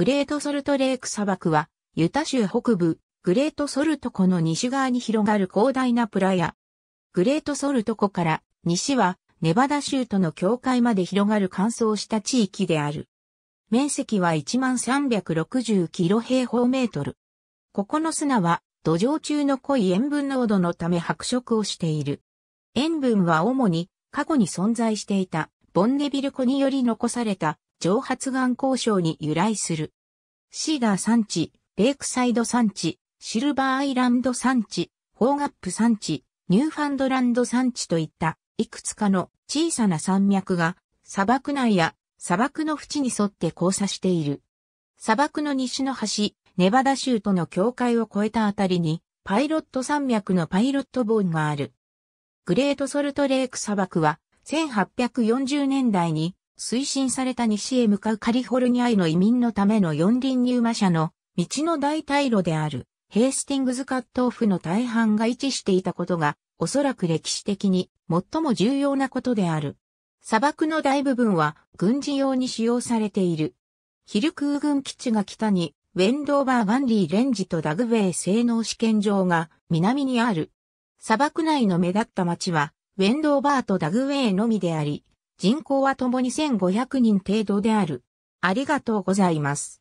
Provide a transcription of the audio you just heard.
グレートソルトレーク砂漠は、ユタ州北部、グレートソルト湖の西側に広がる広大なプラヤ。グレートソルト湖から西はネバダ州との境界まで広がる乾燥した地域である。面積は1360キロ平方メートル。ここの砂は土壌中の濃い塩分濃度のため白色をしている。塩分は主に過去に存在していたボンネビル湖により残された蒸発岩交渉に由来する。シーダー産地、レイクサイド産地、シルバーアイランド産地、ホーガップ産地、ニューファンドランド産地といったいくつかの小さな山脈が砂漠内や砂漠の縁に沿って交差している。砂漠の西の端、ネバダ州との境界を越えたあたりにパイロット山脈のパイロットボーンがある。グレートソルトレイク砂漠は1840年代に推進された西へ向かうカリフォルニアへの移民のための四輪入馬車の道の大退路であるヘースティングズカットオフの大半が位置していたことがおそらく歴史的に最も重要なことである。砂漠の大部分は軍事用に使用されている。ヒル空軍基地が北にウェンドーバー・ワンリーレンジとダグウェイ性能試験場が南にある。砂漠内の目立った町は、ウェンドーバーとダグウェイのみであり、人口はともに1500人程度である。ありがとうございます。